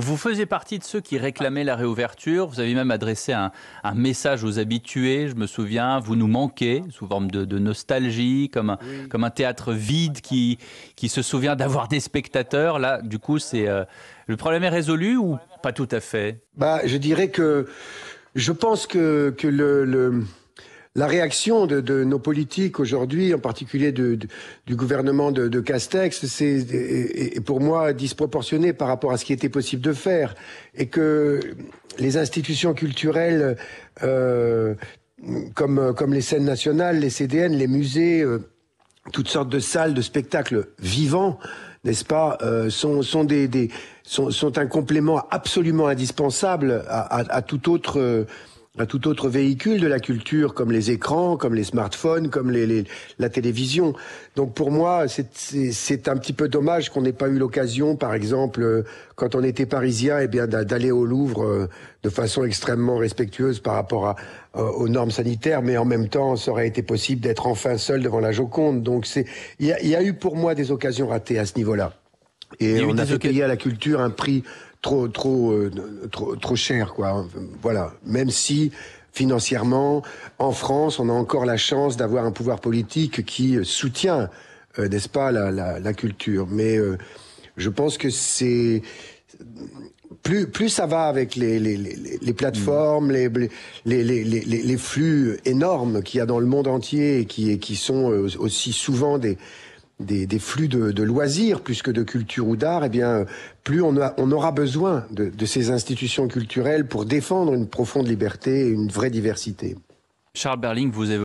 Vous faisiez partie de ceux qui réclamaient la réouverture. Vous avez même adressé un, un message aux habitués. Je me souviens, vous nous manquez, sous forme de, nostalgie, comme un, comme un théâtre vide qui, qui se souvient d'avoir des spectateurs. Là, du coup, c'est euh, le problème est résolu ou pas tout à fait Bah, je dirais que je pense que, que le la réaction de, de nos politiques aujourd'hui, en particulier de, du gouvernement de, Castex, c'est est pour moi disproportionnée par rapport à ce qui était possible de faire, et que les institutions culturelles, euh, comme, comme les scènes nationales, les CDN, les musées, euh, toutes sortes de salles de spectacles vivants, n'est-ce pas, euh, sont, sont, des, sont, sont, un complément absolument indispensable à, à, à tout autre euh, à tout autre véhicule de la culture, comme les écrans, comme les smartphones, comme les, la télévision. Donc pour moi, c'est un petit peu dommage qu'on n'ait pas eu l'occasion, par exemple, euh, quand on était parisien, eh bien d'aller au Louvre euh, de façon extrêmement respectueuse par rapport euh, aux normes sanitaires, mais en même temps, ça aurait été possible d'être enfin seul devant la Joconde. Donc il y, y a eu pour moi des occasions ratées à ce niveau-là. Et on a fait payer à la culture un prix trop trop euh, trop trop cher quoi. Hein. Voilà, même si financièrement en France, on a encore la chance d'avoir un pouvoir politique qui euh, soutient euh, n'est-ce pas la, la, la, culture, mais je pense que c'est plus, plus ça va avec les, les, les, les plateformes, les, les, les, flux énormes qu'il y a dans le monde entier et qui, et qui sont aussi souvent des, des, flux de, loisirs plus que de culture ou d'art, eh bien, plus on, a, on aura besoin de, de ces institutions culturelles pour défendre une profonde liberté et une vraie diversité. Charles Berling, vous évoquez